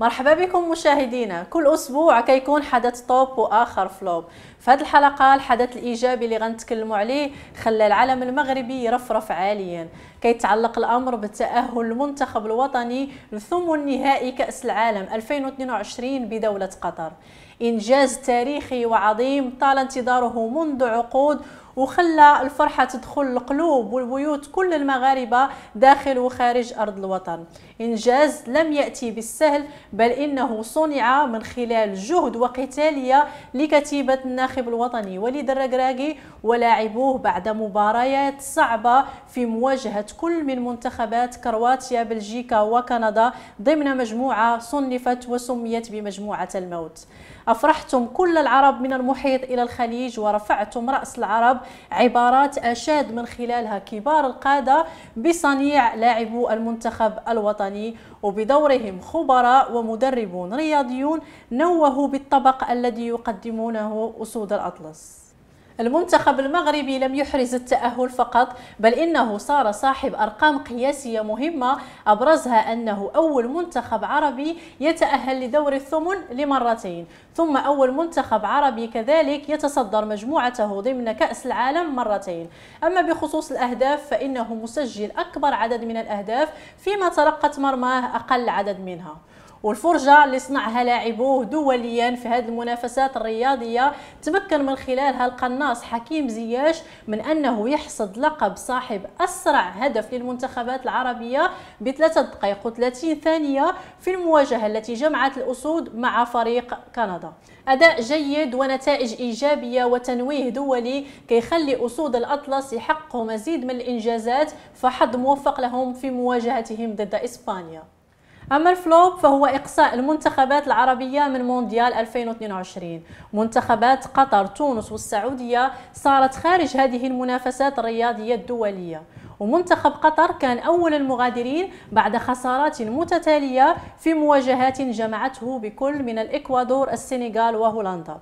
مرحبا بكم مشاهدينا كل اسبوع كيكون حدث توب واخر فلوب في هذه الحلقه الحدث الايجابي اللي غنتكلموا عليه خلى العالم المغربي يرفرف عاليا كيتعلق الامر بتاهل المنتخب الوطني لثم النهائي كاس العالم 2022 بدوله قطر انجاز تاريخي وعظيم طال انتظاره منذ عقود وخلى الفرحه تدخل القلوب والبيوت كل المغاربه داخل وخارج ارض الوطن انجاز لم ياتي بالسهل بل انه صنع من خلال جهد وقتاليه لكتيبه الناخب الوطني وليد الرقراقي ولاعبوه بعد مباريات صعبه في مواجهه كل من منتخبات كرواتيا بلجيكا وكندا ضمن مجموعه صنفت وسميت بمجموعه الموت أفرحتم كل العرب من المحيط إلى الخليج ورفعتم رأس العرب عبارات أشاد من خلالها كبار القادة بصنيع لاعبو المنتخب الوطني وبدورهم خبراء ومدربون رياضيون نوهوا بالطبق الذي يقدمونه أسود الأطلس المنتخب المغربي لم يحرز التأهل فقط بل إنه صار صاحب أرقام قياسية مهمة أبرزها أنه أول منتخب عربي يتأهل لدور الثمن لمرتين ثم أول منتخب عربي كذلك يتصدر مجموعته ضمن كأس العالم مرتين أما بخصوص الأهداف فإنه مسجل أكبر عدد من الأهداف فيما تلقت مرماه أقل عدد منها والفرجة اللي صنعها لاعبوه دوليا في هذه المنافسات الرياضية تمكن من خلالها القناص حكيم زياش من أنه يحصد لقب صاحب أسرع هدف للمنتخبات العربية بثلاثة دقائق وثلاثين ثانية في المواجهة التي جمعت الأسود مع فريق كندا أداء جيد ونتائج إيجابية وتنويه دولي كيخلي أسود الأطلس يحقق مزيد من الإنجازات فحظ موفق لهم في مواجهتهم ضد إسبانيا أما الفلوب فهو إقصاء المنتخبات العربية من مونديال 2022 منتخبات قطر تونس والسعودية صارت خارج هذه المنافسات الرياضية الدولية ومنتخب قطر كان أول المغادرين بعد خسارات متتالية في مواجهات جمعته بكل من الإكوادور السنغال وهولندا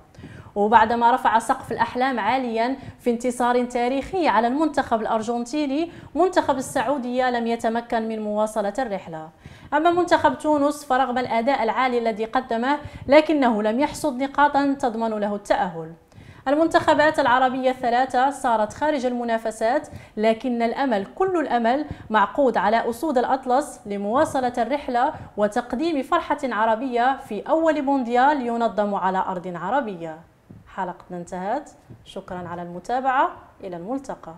وبعدما رفع سقف الأحلام عاليا في انتصار تاريخي على المنتخب الأرجنتيني منتخب السعودية لم يتمكن من مواصلة الرحلة أما منتخب تونس فرغم الأداء العالي الذي قدمه لكنه لم يحصد نقاطا تضمن له التأهل المنتخبات العربية الثلاثة صارت خارج المنافسات لكن الأمل كل الأمل معقود على أسود الأطلس لمواصلة الرحلة وتقديم فرحة عربية في أول مونديال ينظم على أرض عربية حلقتنا انتهت شكرا على المتابعة إلى الملتقى